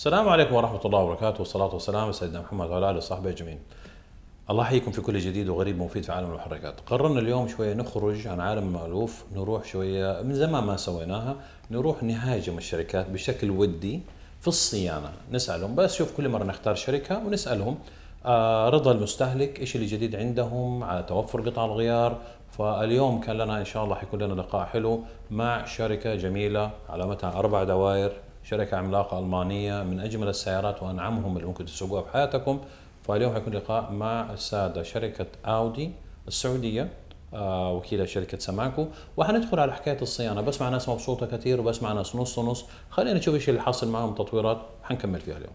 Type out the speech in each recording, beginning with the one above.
السلام عليكم ورحمة الله وبركاته والصلاة والسلام على سيدنا محمد وعلى آله وصحبه أجمعين. الله يحييكم في كل جديد وغريب ومفيد في عالم المحركات. قررنا اليوم شوية نخرج عن عالم المألوف، نروح شوية من زمان ما سويناها، نروح نهاجم الشركات بشكل ودي في الصيانة، نسألهم بس شوف كل مرة نختار شركة ونسألهم آه، رضا المستهلك ايش اللي جديد عندهم على توفر قطع الغيار فاليوم كان لنا ان شاء الله حيكون لنا لقاء حلو مع شركه جميله علامتها اربع دوائر شركة عملاقة ألمانية من أجمل السيارات وأنعمهم اللي ممكن تسوقوها في حياتكم فاليوم حيكون لقاء مع السادة شركة أودي السعودية آه وكيلة شركة سماكو وحندخل على حكاية الصيانة بسمع ناس مبسوطة كثير وبسمع ناس نص نص خلينا نشوف ايش اللي حاصل معهم تطويرات حنكمل فيها اليوم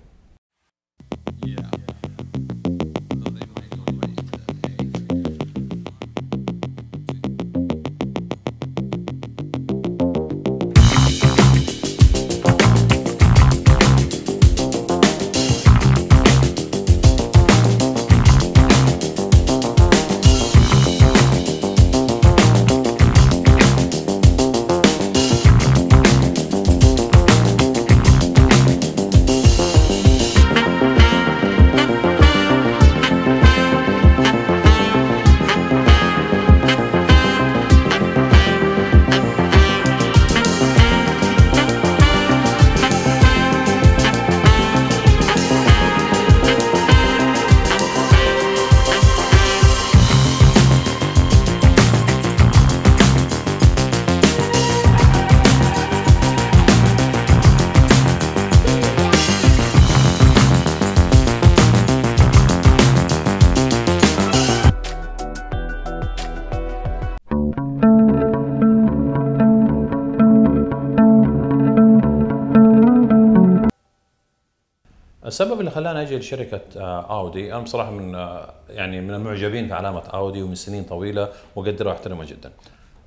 السبب اللي خلاني اجي لشركه اودي آه، انا بصراحه من آه، يعني من المعجبين في علامه اودي ومن سنين طويله واقدرها واحترمها جدا.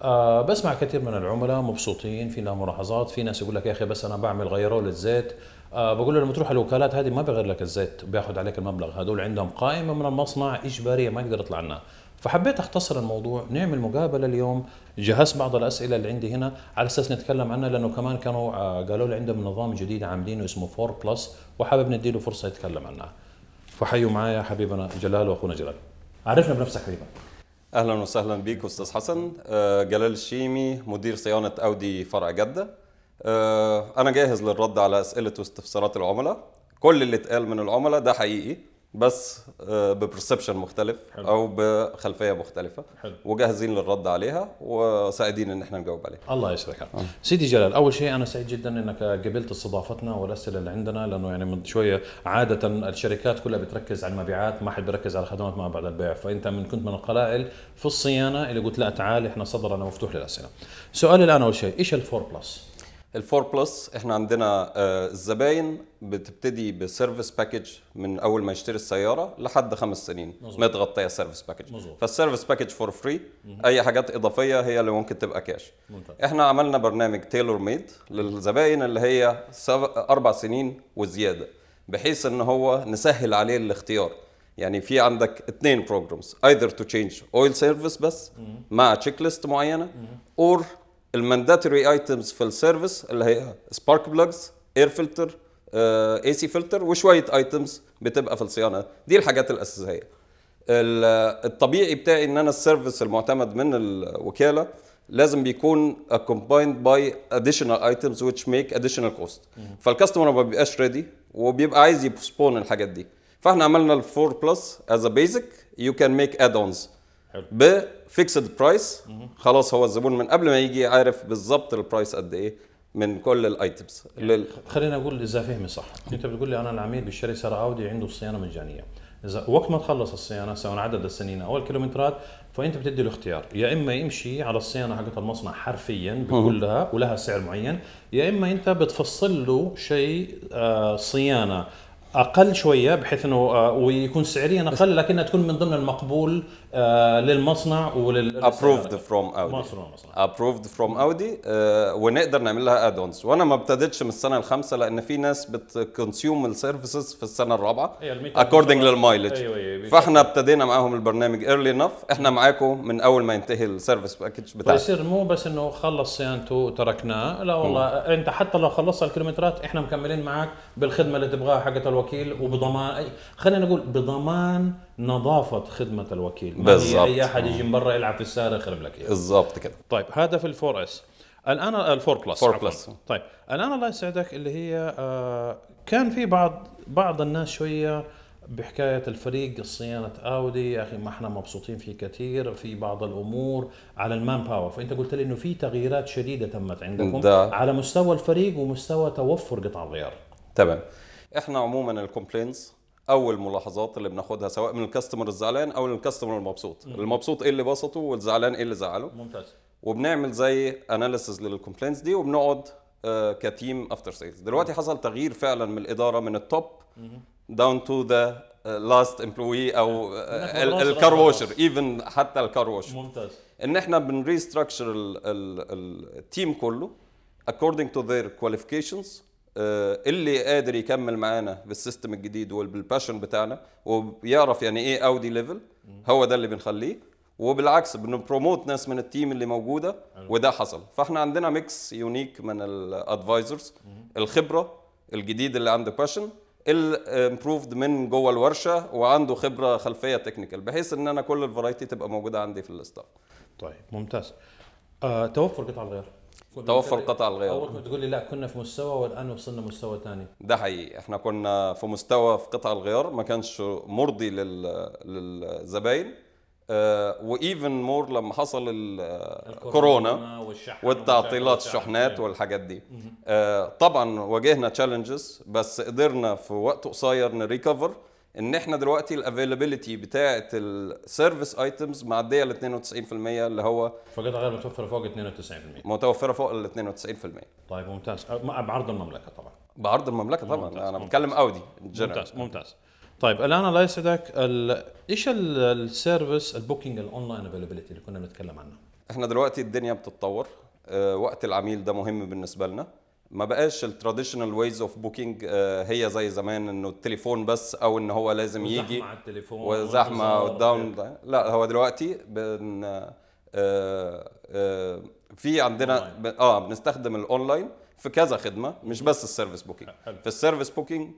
أه بسمع كثير من العملاء مبسوطين في ملاحظات في ناس يقول لك يا اخي بس انا بعمل غيروا لي الزيت أه بقول له لما تروح الوكالات هذه ما بغير لك الزيت بياخذ عليك المبلغ هذول عندهم قائمه من المصنع اجباريه ما يقدر يطلع عنها فحبيت اختصر الموضوع نعمل مقابله اليوم جهزت بعض الاسئله اللي عندي هنا على اساس نتكلم عنها لانه كمان كانوا آه، قالوا لي عندهم نظام جديد عاملينه اسمه 4 بلس وحابب ندي له فرصه يتكلم عنها فحيوا معايا حبيبنا جلال واخونا جلال عرفنا بنفسك حبيبا اهلا وسهلا بيك استاذ حسن آه، جلال الشيمي مدير صيانه اودي فرع جده آه، انا جاهز للرد على اسئله واستفسارات العملاء كل اللي اتقال من العملاء ده حقيقي بس آه، ببرسبشن مختلف حلو. او بخلفيه مختلفه حلو. وجاهزين للرد عليها وسعيدين ان احنا نجاوب عليها الله يسعدك سيدي جلال اول شيء انا سعيد جدا انك قبلت استضافتنا والاسئله اللي عندنا لانه يعني من شويه عاده الشركات كلها بتركز على المبيعات ما حد بيركز على الخدمات ما بعد البيع فانت من كنت من القلائل في الصيانه اللي قلت لا تعال احنا صدرنا مفتوح للاسئله سؤال الان اول شيء ايش الفور بلس الفور بلس احنا عندنا آه، الزباين بتبتدي بسيرفيس باكج من اول ما يشتري السياره لحد خمس سنين متغطيه سيرفيس باكج فالسيرفيس باكج فور فري اي حاجات اضافيه هي اللي ممكن تبقى كاش ممتاز. احنا عملنا برنامج تيلور ميد للزباين اللي هي اربع سنين وزياده بحيث ان هو نسهل عليه الاختيار يعني في عندك اثنين بروجرامز ايذر تو تشينج اويل سيرفيس بس مع تشيك ليست معينه اور المانداتوري ايتمز في السيرفيس اللي هي سبارك بلجز اير فلتر اي سي فلتر وشويه ايتمز بتبقى في الصيانه دي الحاجات الاساسيه الطبيعي بتاعي ان انا السيرفيس المعتمد من الوكاله لازم بيكون كومبايند باي اديشنال ايتمز ويتش ميك اديشنال كوست فالكاستمر ما بيبقاش ريدي وبيبقى عايز يبوسبون الحاجات دي فاحنا عملنا الفور بلس از ا بيزك يو كان ميك اد اونز بفيكسد برايس خلاص هو الزبون من قبل ما يجي عارف بالظبط البرايس قد ايه من كل الايتمز يعني لل... خلينا اقول اذا فهمي صح انت بتقول لي انا العميل بيشتري سياره اودي عنده صيانه مجانيه اذا وقت ما تخلص الصيانه سواء عدد السنين او الكيلومترات فانت بتدي له اختيار يا اما يمشي على الصيانه حقت المصنع حرفيا بكلها ولها سعر معين يا اما انت بتفصل له شيء آه، صيانه اقل شويه بحيث انه آه، ويكون سعريا اقل لكنها تكون من ضمن المقبول آه، للمصنع ولل ابروفد فروم اودي ابروفد فروم اودي ونقدر نعمل لها ادونز وانا ما ابتديتش من السنه الخامسه لان في ناس بتكونسيوم السيرفيسز في السنه الرابعه اكوردنج للمايلج يعني فاحنا ابتدينا معاهم البرنامج ايرلي انف احنا معاكم من اول ما ينتهي السيرفيس باكج بتاعك بيصير مو بس انه خلص صيانته وتركناه لا والله م. انت حتى لو خلصت الكيلومترات احنا مكملين معك بالخدمه اللي تبغاها حقت الوكيل وبضمان خلينا نقول بضمان نظافه خدمه الوكيل ما هي اي احد يجي من برا يلعب في السياره يخرب لك اياها بالضبط كده طيب هذا في الفور اس الان الفور بلس 4 بلس طيب الان الله يسعدك اللي هي آه كان في بعض بعض الناس شويه بحكاية الفريق صيانة أودي يا أخي ما احنا مبسوطين فيه كثير في بعض الأمور على المان باور فأنت قلت لي أنه في تغييرات شديدة تمت عندكم ده. نعم. على مستوى الفريق ومستوى توفر قطع الغيار تمام احنا عموما الكومبلينز او الملاحظات اللي بناخدها سواء من الكاستمر الزعلان او الكاستمر المبسوط م. المبسوط ايه اللي بسطه والزعلان ايه اللي زعله ممتاز وبنعمل زي اناليسز للكومبلينز دي وبنقعد كتيم افتر سيلز دلوقتي حصل تغيير فعلا من الاداره من التوب down to the لاست uh, امبلوي او الكار واشر ايفن حتى الكار واشر ممتاز ان احنا بنريستراكشر التيم كله according to their qualifications آه، اللي قادر يكمل معانا بالسيستم الجديد وبالباشن بتاعنا وبيعرف يعني ايه اودي ليفل هو ده اللي بنخليه وبالعكس بنبروموت ناس من التيم اللي موجوده وده حصل فاحنا عندنا ميكس يونيك من الادفايزرز الخبره الجديد اللي عنده باشن الامبروفد من جوه الورشه وعنده خبره خلفيه تكنيكال بحيث ان انا كل الفرايتي تبقى موجوده عندي في الاستاف طيب ممتاز آه، توفر قطع الغيار توفر قطع الغيار اول كنت تقول لي لا كنا في مستوى والان وصلنا مستوى ثاني ده حقيقي احنا كنا في مستوى في قطع الغيار ما كانش مرضي لل... للزباين آه، وايفن مور لما حصل آه، الكورونا والتعطيلات الشحنات والحاجات دي آه، طبعا واجهنا تشالنجز بس قدرنا في وقت قصير نريكفر ان احنا دلوقتي الافيلابيلتي بتاعه السيرفيس ايتمز معديه ل 92% اللي هو فقط غير متوفره فوق 92% متوفره فوق ال 92% طيب ممتاز بعرض المملكه طبعا بعرض المملكه طبعا ممتاز. انا بتكلم اودي ممتاز ممتاز طيب الان الله يسعدك ايش السيرفيس البوكينج الاونلاين افيلابيلتي اللي كنا بنتكلم عنها؟ احنا دلوقتي الدنيا بتتطور آه، وقت العميل ده مهم بالنسبه لنا ما بقاش التراديشنال ويز اوف بوكينج هي زي زمان انه التليفون بس او ان هو لازم يجي يجي على التليفون وزحمه وداون لا هو دلوقتي بن آه، آه، في عندنا اه بنستخدم الاونلاين في كذا خدمه مش بس السيرفيس بوكينج في السيرفيس بوكينج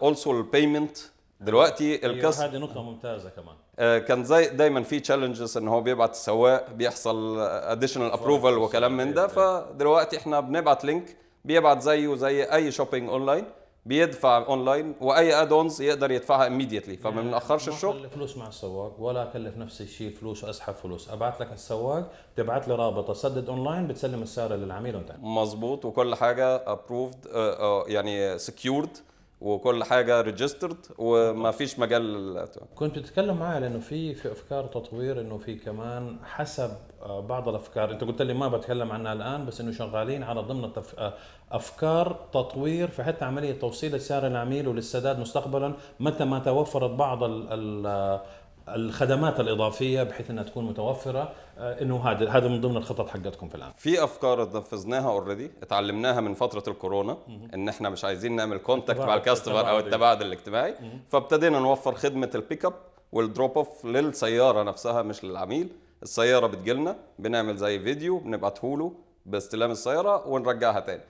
اولسو آه، البيمنت دلوقتي أيوة، الكسر هذه نقطه ممتازه كمان آه، كان زي دايما في تشالنجز ان هو بيبعت السواق بيحصل اديشنال ابروفال وكلام من ده فدلوقتي احنا بنبعت لينك بيبعت زيه زي اي شوبينج اونلاين بيدفع اونلاين واي ادونز يقدر يدفعها اميديتلي فما يعني بنأخرش الشغل ما فلوس مع السواق ولا اكلف نفسي شيء فلوس واسحب فلوس ابعت لك السواق تبعت لي رابط اسدد اونلاين بتسلم السعر للعميل وانت مظبوط وكل حاجه ابروفد آه، يعني سكيورد وكل حاجه ريجسترد وما فيش مجال لل... كنت بتتكلم معاه لانه في في افكار تطوير انه في كمان حسب آه، بعض الافكار انت قلت لي ما بتكلم عنها الان بس انه شغالين على ضمن التف... آه، افكار تطوير في حتى عمليه توصيل السعر العميل وللسداد مستقبلا متى ما توفرت بعض ال... ال... آه، الخدمات الاضافيه بحيث انها تكون متوفره آه، انه هذا هذا من ضمن الخطط حقتكم في الان في افكار نفذناها اوريدي اتعلمناها من فتره الكورونا مم. ان احنا مش عايزين نعمل كونتاكت مع الكاستمر او التباعد الاجتماعي فابتدينا نوفر خدمه البيك اب والدروب اوف للسياره نفسها مش للعميل السياره بتجيلنا بنعمل زي فيديو بنبعته له باستلام السياره ونرجعها تاني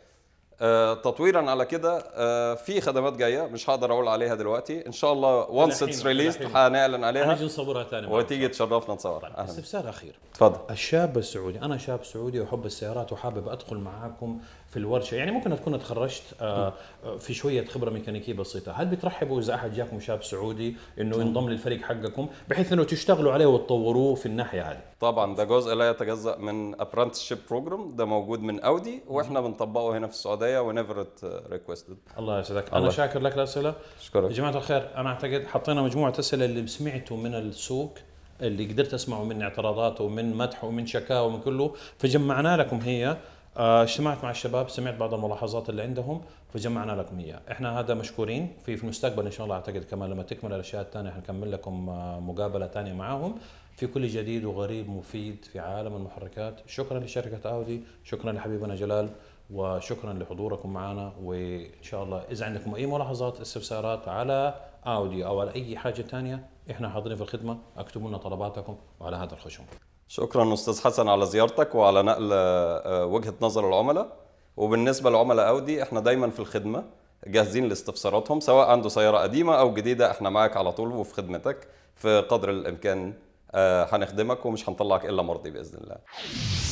آه، تطويرا على كده آه، في خدمات جايه مش هقدر اقول عليها دلوقتي ان شاء الله وانس اتس ريليست هنعلن عليها هنيجي نصورها ثاني وتيجي تشرفنا نصورها طيب، استفسار اخير تفضل الشاب السعودي انا شاب سعودي واحب السيارات وحابب ادخل معاكم في الورشه يعني ممكن تكون تخرجت آه، آه، في شويه خبره ميكانيكيه بسيطه هل بترحبوا اذا احد جاكم شاب سعودي انه نعم. ينضم للفريق حقكم بحيث انه تشتغلوا عليه وتطوروه في الناحيه هذه طبعا ده جزء لا يتجزا من ابرنتشيب بروجرام ده موجود من اودي واحنا بنطبقه هنا في السعوديه ونيفرت ريكوستد uh, الله يسعدك انا شاكر لك الاسئله شكرا يا جماعه الخير انا اعتقد حطينا مجموعه اسئله اللي سمعته من السوق اللي قدرت اسمعه من اعتراضاته ومن مدحه ومن شكاوى ومن كله فجمعنا لكم هي آه، اجتمعت مع الشباب سمعت بعض الملاحظات اللي عندهم فجمعنا لكم اياها احنا هذا مشكورين في في المستقبل ان شاء الله اعتقد كمان لما تكمل الاشياء الثانيه حنكمل لكم آه، مقابله ثانيه معاهم في كل جديد وغريب مفيد في عالم المحركات شكرا لشركه اودي شكرا لحبيبنا جلال وشكرا لحضوركم معنا وان شاء الله اذا عندكم اي ملاحظات استفسارات على اودي او على اي حاجه ثانيه احنا حاضرين في الخدمه اكتبوا لنا طلباتكم وعلى هذا الخشم شكرا استاذ حسن على زيارتك وعلى نقل آه، آه، وجهه نظر العملاء وبالنسبه لعملاء اودي احنا دايما في الخدمه جاهزين لاستفساراتهم سواء عنده سياره قديمه او جديده احنا معاك على طول وفي خدمتك في قدر الامكان آه، هنخدمك ومش هنطلعك الا مرضي باذن الله